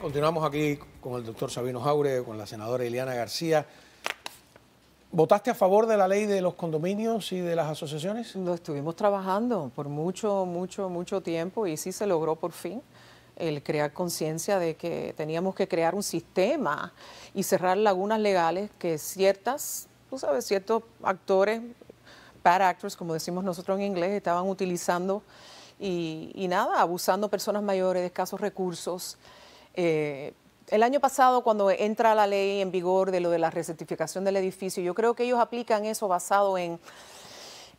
continuamos aquí con el doctor Sabino Jaure, con la senadora Ileana García. ¿Votaste a favor de la ley de los condominios y de las asociaciones? Lo estuvimos trabajando por mucho, mucho, mucho tiempo y sí se logró por fin el crear conciencia de que teníamos que crear un sistema y cerrar lagunas legales que ciertas, tú sabes, ciertos actores, bad actors, como decimos nosotros en inglés, estaban utilizando y, y nada, abusando personas mayores de escasos recursos. Eh, el año pasado, cuando entra la ley en vigor de lo de la recertificación del edificio, yo creo que ellos aplican eso basado en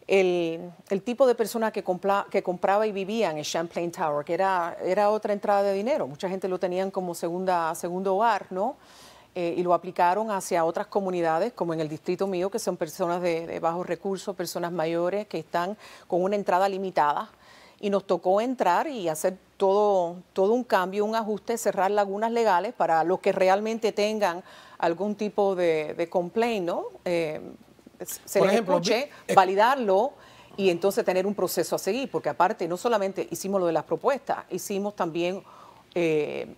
el, tipo de persona que, compraba y vivía en Champlain Tower, que era, otra entrada de dinero. Mucha gente lo tenían como segunda, segundo hogar, ¿no? Eh, y lo aplicaron hacia otras comunidades, como en el distrito mío, que son personas de, de bajos recursos, personas mayores que están con una entrada limitada. Y nos tocó entrar y hacer todo, todo un cambio, un ajuste, cerrar lagunas legales para los que realmente tengan algún tipo de, de complaint, ¿no? Eh, se eh, validarlo y entonces tener un proceso a seguir, porque aparte no solamente hicimos lo de las propuestas, hicimos también eh,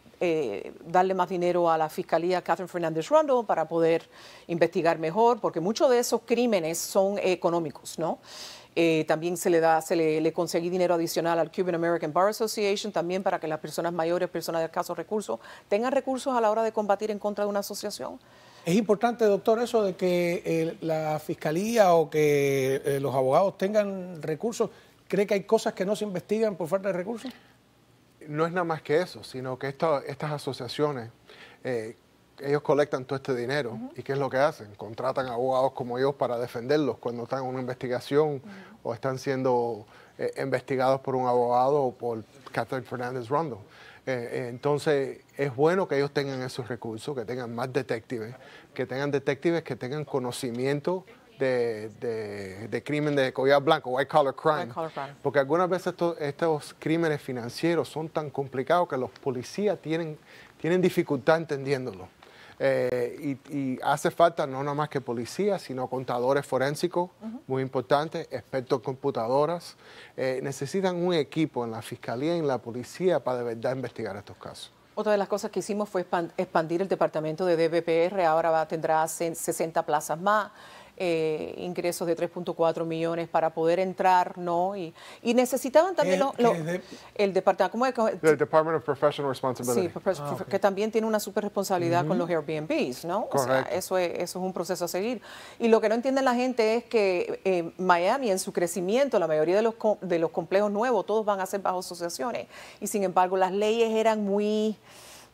darle más dinero a la Fiscalía Catherine Fernández Rondo para poder investigar mejor, porque muchos de esos crímenes son económicos, ¿no? Eh, también se le da, se le, le, conseguí dinero adicional al Cuban American Bar Association, también para que las personas mayores, personas de escasos recursos, tengan recursos a la hora de combatir en contra de una asociación. Es importante, doctor, eso de que eh, la fiscalía o que eh, los abogados tengan recursos. ¿Cree que hay cosas que no se investigan por falta de recursos? No es nada más que eso, sino que estas asociaciones ellos colectan todo este dinero. ¿Y qué es lo que hacen? Contratan abogados como ellos para defenderlos cuando están en una investigación o están siendo eh, investigados por un abogado o por Catherine Fernández Rondo. Eh, eh, entonces, es bueno que ellos tengan esos recursos, que tengan más detectives, que tengan detectives que tengan conocimiento de, crimen de collar blanco, white collar crime. Porque algunas veces estos, crímenes financieros son tan complicados que los policías tienen, tienen dificultad entendiéndolo. Eh, y, hace falta no nada más que policías, sino contadores forensicos, muy importantes, expertos en computadoras. Eh, necesitan un equipo en la fiscalía y en la policía para de verdad investigar estos casos. Otra de las cosas que hicimos fue expandir el departamento de DBPR, ahora va, tendrá 60 plazas más. Eh, ingresos de 3.4 millones para poder entrar, ¿no? Y, necesitaban también eh, el, departamento, Department Professional Responsibility. Ah, que también tiene una super responsabilidad con los Airbnbs, ¿no? O sea, eso es, eso es un proceso a seguir. Y lo que no entiende la gente es que eh, Miami, en su crecimiento, la mayoría de los, de los complejos nuevos, todos van a ser bajo asociaciones. Y sin embargo, las leyes eran muy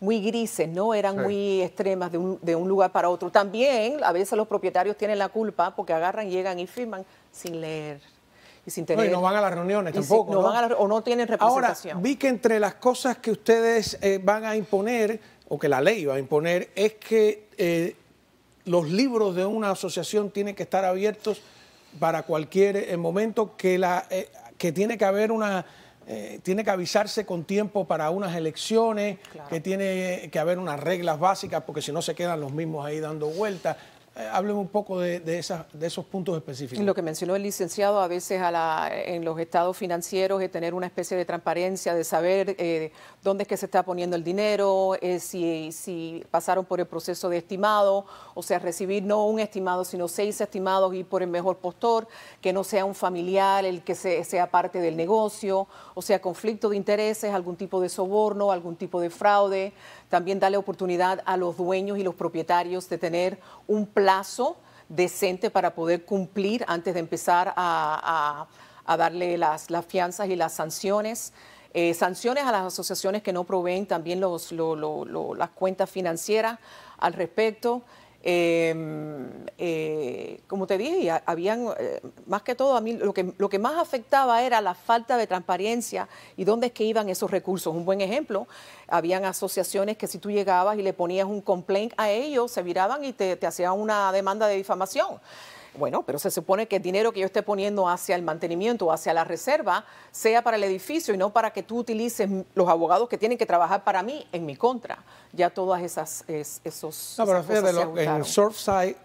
muy grises, ¿no? Eran muy extremas de un, de un, lugar para otro. También a veces los propietarios tienen la culpa porque agarran, llegan y firman sin leer. Y sin tener, no, y no van a las reuniones tampoco. no Van o no tienen representación. Ahora, vi que entre las cosas que ustedes eh, van a imponer, o que la ley va a imponer, es que eh, los libros de una asociación tienen que estar abiertos para cualquier eh, momento, que, la, que tiene que haber una eh, tiene que avisarse con tiempo para unas elecciones, que tiene que haber unas reglas básicas, porque si no se quedan los mismos ahí dando vueltas. Hable eh, un poco de, esos puntos específicos. Lo que mencionó el licenciado, a veces en los estados financieros, es tener una especie de transparencia, de saber eh, dónde es que se está poniendo el dinero, eh, si, pasaron por el proceso de estimado, o sea, recibir no un estimado, sino seis estimados y por el mejor postor, que no sea un familiar el que sea parte del negocio, o sea, conflicto de intereses, algún tipo de soborno, algún tipo de fraude. También darle oportunidad a los dueños y los propietarios de tener un plazo decente para poder cumplir antes de empezar a, darle las, fianzas y las sanciones. Eh, sanciones a las asociaciones que no proveen también las cuentas financieras al respecto. Em, eh, como te dije, habían, eh, más que todo, a mí lo que, lo que más afectaba era la falta de transparencia y dónde es que iban esos recursos. Un buen ejemplo, habían asociaciones que si tú llegabas y le ponías un complaint a ellos, se viraban y te, te hacían una demanda de difamación. Bueno, pero se supone que el dinero que yo esté poniendo hacia el mantenimiento hacia la reserva sea para el edificio y no para que tú utilices los abogados que tienen que trabajar para mí en mi contra. Ya todas esas esos. No, pero esas en Surfside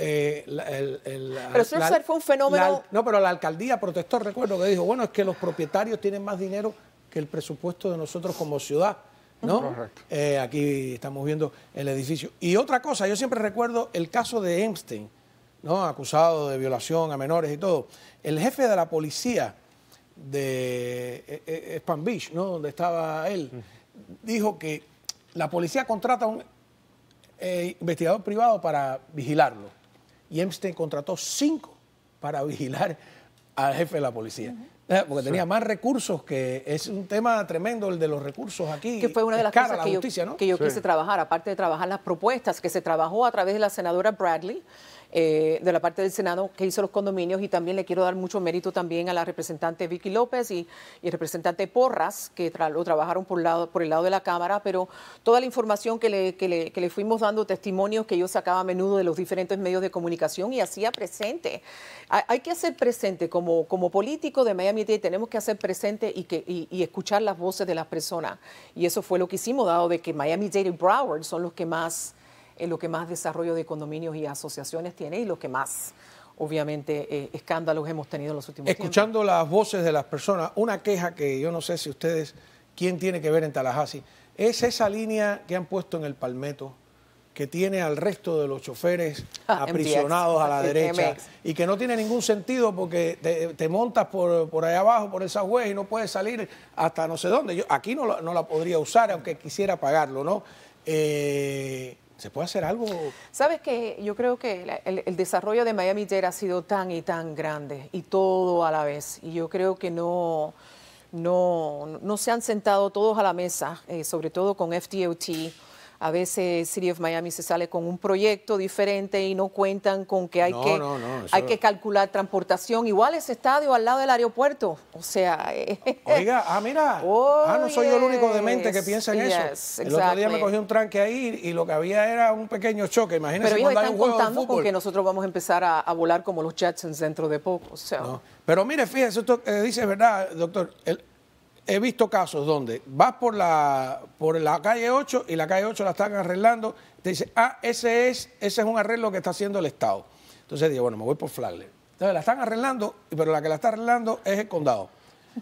eh, el, pero Surfside fue un fenómeno. no, pero la alcaldía protestó, recuerdo que dijo, bueno, es que los propietarios tienen más dinero que el presupuesto de nosotros como ciudad. ¿No? Eh, aquí estamos viendo el edificio. Y otra cosa, yo siempre recuerdo el caso de Epstein acusado de violación a menores y todo. El jefe de la policía de Spam eh, eh, eh, Beach, ¿no? donde estaba él, dijo que la policía contrata a un investigador privado para vigilarlo. Y Epstein contrató cinco para vigilar al jefe de la policía. Porque tenía más recursos que es un tema tremendo el de los recursos aquí. Que fue una de las cosas que, yo, quise trabajar, aparte de trabajar las propuestas que se trabajó a través de la senadora Bradley, eh, de la parte del Senado que hizo los condominios y también le quiero dar mucho mérito también a la representante Vicky López y, y representante Porras, que lo trabajaron por, lado, por el lado de la Cámara, pero toda la información que le, que le, que le fuimos dando, testimonios que yo sacaba a menudo de los diferentes medios de comunicación y hacía presente. Hay, que hacer presente como, como político de Miami Dade, tenemos que hacer presente y, que, escuchar las voces de las personas. Y eso fue lo que hicimos, dado de que Miami Dade y Broward son los que más en lo que más desarrollo de condominios y asociaciones tiene y lo que más obviamente eh, escándalos hemos tenido en los últimos Escuchando las voces de las personas, una queja que yo no sé si ustedes, quién tiene que ver en Tallahassee, es esa línea que han puesto en el palmetto que tiene al resto de los choferes ah, aprisionados a la derecha y que no tiene ningún sentido porque te, montas por, por allá abajo, por esa web y no puedes salir hasta no sé dónde. Yo aquí no, no la podría usar, aunque quisiera pagarlo, ¿no? Eh, ¿Se puede hacer algo? Sabes que yo creo que el, desarrollo de Miami-Dade ha sido tan y tan grande y todo a la vez. Y yo creo que no, no, no se han sentado todos a la mesa, eh, sobre todo con FDOT a veces City of Miami se sale con un proyecto diferente y no cuentan con que hay, que, hay que calcular transportación. Igual ese estadio al lado del aeropuerto. O sea. Eh. Oiga, ah, mira. ah, no soy yo el único demente que piensa en eso. El otro día me cogí un tranque ahí y lo que había era un pequeño choque. Imagínense Pero ellos están contando con que nosotros vamos a empezar a, volar como los Jetsons dentro de poco. O sea. Pero mire, fíjese, esto que eh, dice verdad, doctor he visto casos donde vas por la, por la calle 8 y la calle 8 la están arreglando, te dice, ah, ese es, ese es un arreglo que está haciendo el Estado. Entonces digo, bueno, me voy por Flagler. Entonces la están arreglando, pero la que la está arreglando es el condado.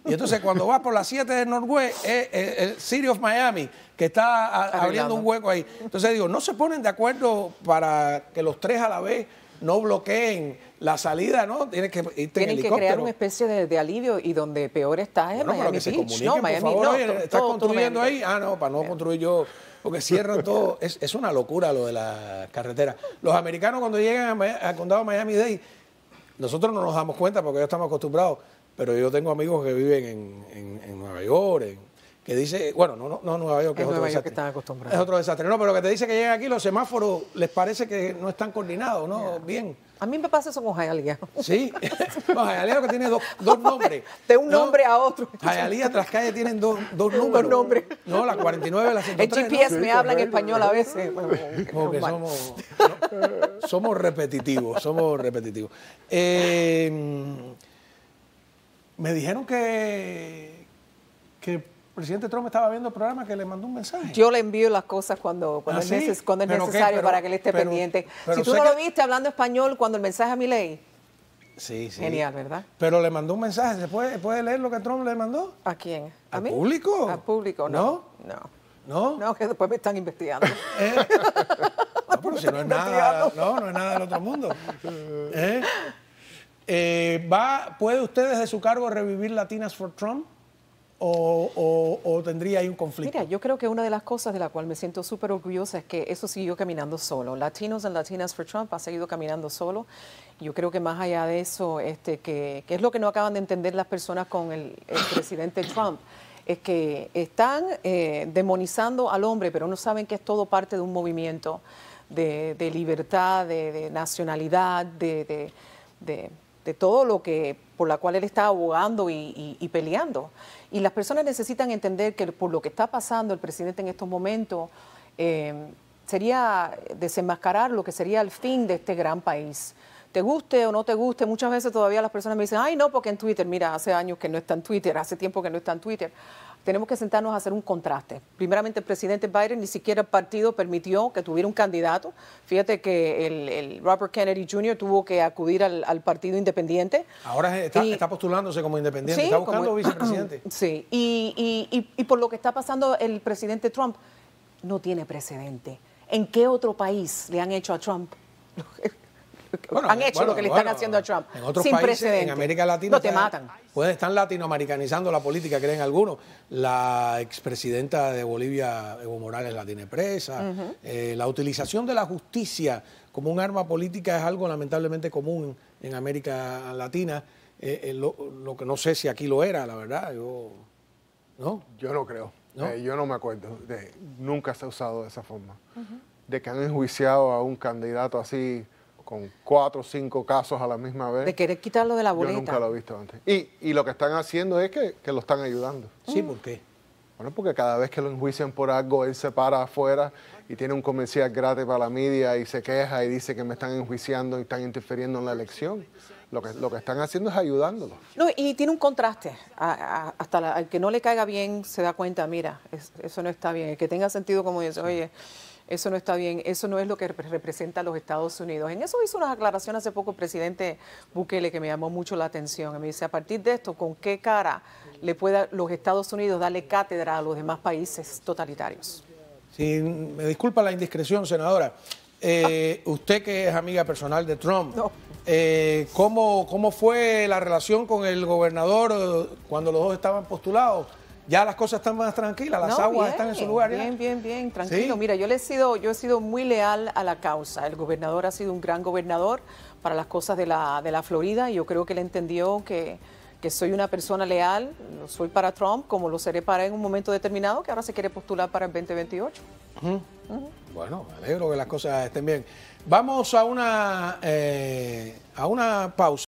Y entonces cuando vas por la 7 de Norway, es, el City of Miami, que está abriendo un hueco ahí. Entonces digo, no se ponen de acuerdo para que los tres a la vez no bloqueen la salida, ¿no? Tienes que irte Tienen en helicóptero. que crear una especie de, alivio y donde peor está es Miami Beach. no, Miami, por favor, no, ¿Estás construyendo ahí? Ah, no, para no construir yo, porque cierran todo. Es, una locura lo de la carretera. Los americanos cuando llegan al condado de Miami-Dade, nosotros no nos damos cuenta porque ya estamos acostumbrados, pero yo tengo amigos que viven en, en Nueva York, en que dice, bueno, no, no, Nueva York, que es, otro desastre. Es otro desastre. No, pero lo que te dice que llegan aquí los semáforos les parece que no están coordinados, ¿no? Bien. A mí me pasa eso con Jayalía. Sí, Hayalía Jayalía que tiene dos, nombres. De un nombre a otro. Jayalía tras calle tienen dos, dos números. Dos nombres. No, la 49, la 103. El GPS me habla en español a veces. Porque somos, somos repetitivos, somos repetitivos. Eh, me dijeron que presidente Trump estaba viendo el programa que le mandó un mensaje. Yo le envío las cosas cuando, cuando, ah, es, necesario para que él esté pendiente. si tú no lo viste hablando español cuando el mensaje a mi ley. Sí, sí. Genial, ¿verdad? Pero le mandó un mensaje. ¿Se puede, leer lo que Trump le mandó? ¿A quién? ¿A ¿Al público? Al público, no. No. ¿No? No, que después me están investigando. no, no es nada, del otro mundo. ¿Eh? Eh, va, ¿Puede usted desde su cargo revivir Latinas for Trump? O, tendría ahí un conflicto? Mira, yo creo que una de las cosas de la cual me siento súper orgullosa es que eso siguió caminando solo. Latinos and Latinas for Trump ha seguido caminando solo. Yo creo que más allá de eso, este, que, es lo que no acaban de entender las personas con el, presidente Trump, es que están eh, demonizando al hombre, pero no saben que es todo parte de un movimiento de, libertad, de, nacionalidad, de de todo lo que por la cual él está abogando y, peleando. Y las personas necesitan entender que por lo que está pasando el presidente en estos momentos, em, sería desenmascarar lo que sería el fin de este gran país. Te guste o no te guste, muchas veces todavía las personas me dicen, ay no, porque en Twitter, mira, hace años que no está en Twitter, hace tiempo que no está en Twitter tenemos que sentarnos a hacer un contraste. Primeramente, el presidente Biden ni siquiera el partido permitió que tuviera un candidato. Fíjate que el, Robert Kennedy Jr. tuvo que acudir al, partido independiente. Ahora está, postulándose como independiente, está buscando vicepresidente. Sí, y, y por lo que está pasando el presidente Trump, no tiene precedente. ¿En qué otro país le han hecho a Trump? han eh, hecho lo que le están haciendo a Trump. En sin países, en América Latina, no te matan. Pueden estar latinoamericanizando la política, creen algunos. La expresidenta de Bolivia, Evo Morales, la tiene presa. Eh, la utilización de la justicia como un arma política es algo lamentablemente común en América Latina. Eh, lo, que no sé si aquí lo era, la verdad. Yo no, yo no creo. yo no me acuerdo. nunca se ha usado de esa forma. De que han enjuiciado a un candidato así con cuatro o cinco casos a la misma vez. De querer quitarlo de la boleta. Yo nunca lo he visto antes. Y, lo que están haciendo es que, lo están ayudando. Sí, mm. ¿por qué? Bueno, porque cada vez que lo enjuician por algo, él se para afuera y tiene un comercial gratis para la media y se queja y dice que me están enjuiciando y están interfiriendo en la elección. Lo que, lo que están haciendo es ayudándolo. No, y tiene un contraste. hasta el que no le caiga bien se da cuenta, mira, eso no está bien. El que tenga sentido como dice, oye, eso no está bien, eso no es lo que representa a los Estados Unidos. En eso hizo una aclaración hace poco el presidente Bukele que me llamó mucho la atención. Me dice, a partir de esto, ¿con qué cara le pueda los Estados Unidos darle cátedra a los demás países totalitarios? Sí, me disculpa la indiscreción, senadora. Eh, usted que es amiga personal de Trump, eh, ¿cómo, ¿cómo fue la relación con el gobernador cuando los dos estaban postulados? ya las cosas están más tranquilas, las aguas están en su lugar. Bien, bien, bien, tranquilo. Mira, yo le he sido, yo he sido muy leal a la causa. El gobernador ha sido un gran gobernador para las cosas de la, Florida y yo creo que él entendió que, soy una persona leal, soy para Trump, como lo seré para en un momento determinado, que ahora se quiere postular para el 2028. Bueno, alegro que las cosas estén bien. Vamos a una, eh, a una pausa.